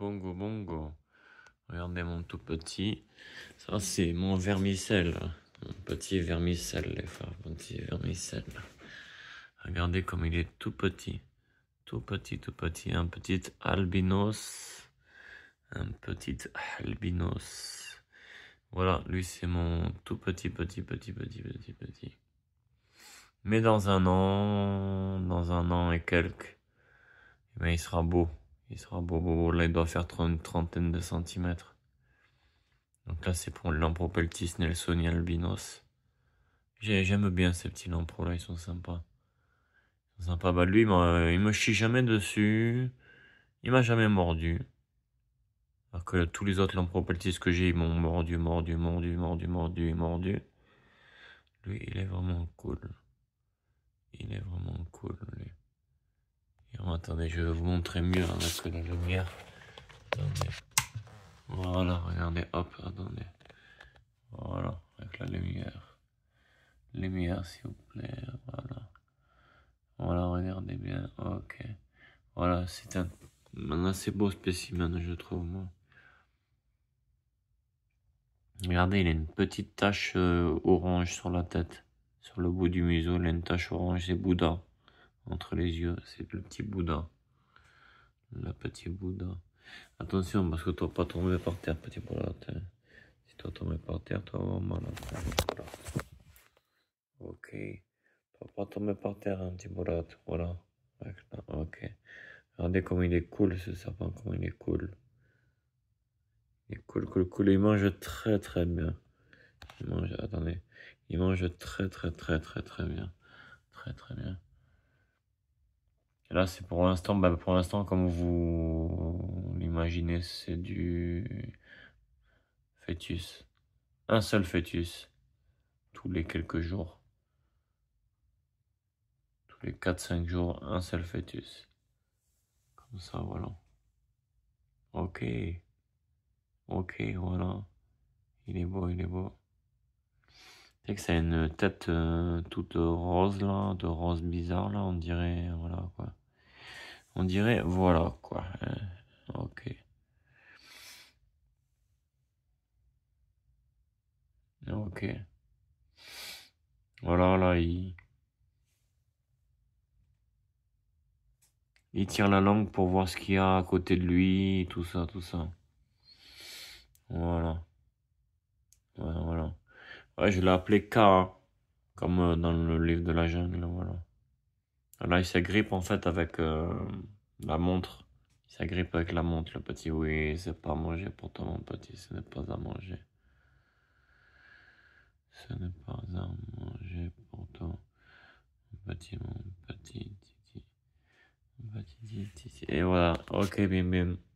Bongo bongo. Regardez mon tout petit. Ça, c'est mon vermicelle. Mon petit vermicelle, les frères. petit vermicelle. Regardez comme il est tout petit. Tout petit, tout petit. Un petit albinos. Un petit albinos. Voilà, lui, c'est mon tout petit, petit, petit, petit, petit, petit. Mais dans un an, dans un an et quelques, eh ben, il sera beau. Il sera beau, beau, beau. Là, il doit faire une trentaine de centimètres. Donc là, c'est pour l'Ampropeltis Nelsoni albinos. J'aime bien ces petits lampros là, ils sont sympas. Ils sont sympas. Bah, lui, moi euh, il me chie jamais dessus. Il m'a jamais mordu. Alors que tous les autres lampropeltis que j'ai, ils m'ont mordu, mordu, mordu, mordu, mordu, mordu. Lui, il est vraiment cool. Il est vraiment Attendez, je vais vous montrer mieux hein, la lumière. Voilà, regardez, hop, attendez. Voilà, avec la lumière. Lumière, s'il vous plaît, voilà. Voilà, regardez bien, ok. Voilà, c'est un, assez beau spécimen, je trouve, Regardez, il a une petite tache euh, orange sur la tête. Sur le bout du museau, il a une tache orange, c'est Bouddha entre les yeux. C'est le petit Bouddha. Le petit Bouddha. Attention, parce que toi pas tomber par terre, petit Bouddha. Si tu tombes par terre, tu vas avoir mal. Hein, ok. Toi, pas tomber par terre, un hein, petit Bouddha. Voilà. Ok. Regardez comme il est cool, ce serpent, comme il est cool. Il est cool, cool, cool. Il mange très, très bien. mange, attendez. Il mange très, très, très, très, très bien. Très, très bien. Et là, c'est pour l'instant, bah pour l'instant, comme vous l'imaginez, c'est du fœtus. Un seul fœtus tous les quelques jours. Tous les 4-5 jours, un seul fœtus. Comme ça, voilà. Ok. Ok, voilà. Il est beau, il est beau. C'est que ça une tête euh, toute rose là, de rose bizarre là, on dirait, voilà quoi on dirait voilà quoi. Hein. Ok. Ok. Voilà, là, il... Il tient la langue pour voir ce qu'il y a à côté de lui, tout ça, tout ça. Voilà. Voilà, voilà. je l'ai appelé K, hein, comme euh, dans le livre de la jungle, voilà. Là, il s'agrippe en fait avec euh, la montre. Il s'agrippe avec la montre, le petit. Oui, c'est pas à manger pour toi, mon petit. Ce n'est pas à manger. Ce n'est pas à manger pour toi, mon petit, mon petit, Et voilà. Ok, bim, bim.